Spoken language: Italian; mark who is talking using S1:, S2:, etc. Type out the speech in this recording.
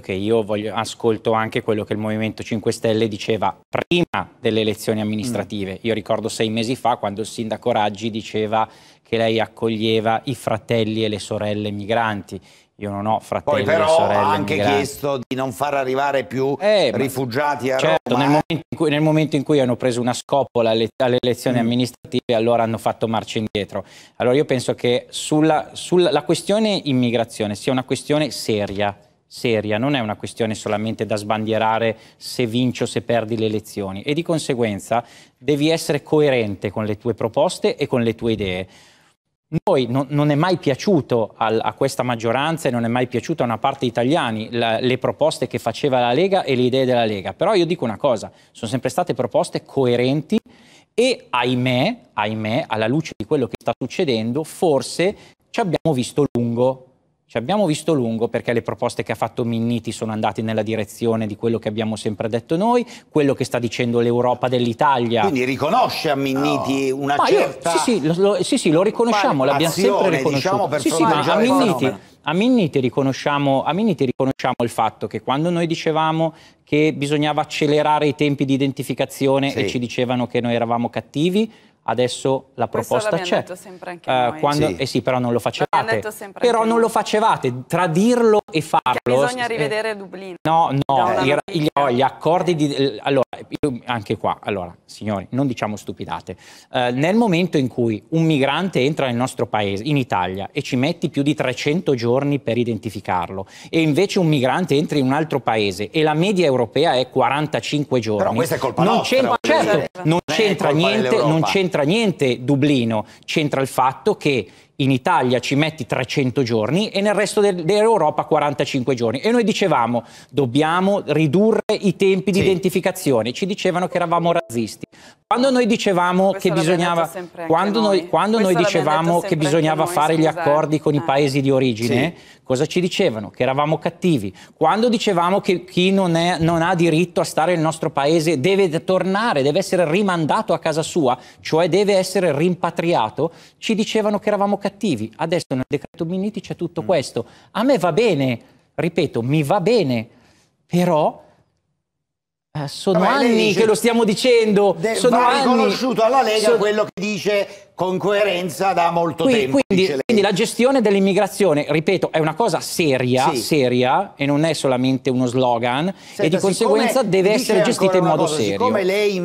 S1: che io voglio, ascolto anche quello che il Movimento 5 Stelle diceva prima delle elezioni amministrative. Mm. Io ricordo sei mesi fa quando il sindaco Raggi diceva che lei accoglieva i fratelli e le sorelle migranti. Io non ho fratelli Poi però e sorelle ha anche migranti. chiesto di non far arrivare più eh, rifugiati a certo, Roma. Nel eh. momento, cui, nel momento, in cui, hanno preso una scopola alle, alle elezioni mm. amministrative, allora hanno fatto marcia indietro. Allora io penso che sulla, sulla questione immigrazione sia una questione seria seria, non è una questione solamente da sbandierare se vinci o se perdi le elezioni e di conseguenza devi essere coerente con le tue proposte e con le tue idee. Noi no, non è mai piaciuto al, a questa maggioranza e non è mai piaciuto a una parte italiani la, le proposte che faceva la Lega e le idee della Lega, però io dico una cosa, sono sempre state proposte coerenti e ahimè, ahimè alla luce di quello che sta succedendo, forse ci abbiamo visto lungo ci cioè, abbiamo visto lungo perché le proposte che ha fatto Minniti sono andate nella direzione di quello che abbiamo sempre detto noi, quello che sta dicendo l'Europa dell'Italia. Quindi riconosce a Minniti no. una ma certa... Io, sì, sì, lo, sì, sì, lo riconosciamo, l'abbiamo sempre diciamo, riconosciuto. Diciamo, sì, sì, ma a Minniti... Fenomeno. A Minniti riconosciamo, riconosciamo, il fatto che quando noi dicevamo che bisognava accelerare i tempi di identificazione sì. e ci dicevano che noi eravamo cattivi, adesso la proposta c'è. detto Uh, quando... sì. Eh sì, però non lo facevate. Però non lo facevate, tra dirlo e farlo. Perché bisogna eh, rivedere Dublino. No, no, il, il, no gli accordi di... Allora, anche qua, allora, signori, non diciamo stupidate. Uh, nel momento in cui un migrante entra nel nostro paese, in Italia, e ci metti più di 300 giorni giorni per identificarlo e invece un migrante entra in un altro paese e la media europea è 45 giorni. Però questa è colpa non nostra. C'entra, certo, non c'entra, niente, non c'entra niente Dublino, c'entra il fatto che in Italia ci metti 300 giorni e nel resto dell'Europa 45 giorni. E noi dicevamo dobbiamo ridurre i tempi sì. di identificazione, ci dicevano che eravamo razzisti. Quando noi dicevamo Questa che bisognava, quando noi, quando noi dicevamo che bisognava fare gli accordi con eh. i ah. paesi di origine, sì. cosa ci dicevano? Che eravamo cattivi. Quando dicevamo che chi non, è, non ha diritto a stare nel nostro paese deve tornare, deve essere rimandato a casa sua, cioè deve essere rimpatriato, ci dicevano che eravamo cattivi. Adesso nel decreto Minniti c'è tutto mm. questo. A me va bene, ripeto, mi va bene, però eh, sono Vabbè, anni dice, che lo stiamo dicendo. De, sono va anni, riconosciuto alla Lega so, quello che dice con coerenza da molto qui, tempo. Quindi, quindi, la gestione dell'immigrazione, ripeto, è una cosa seria, sì. seria e non è solamente uno slogan Senta, e di conseguenza deve essere gestita in modo cosa, serio. Siccome lei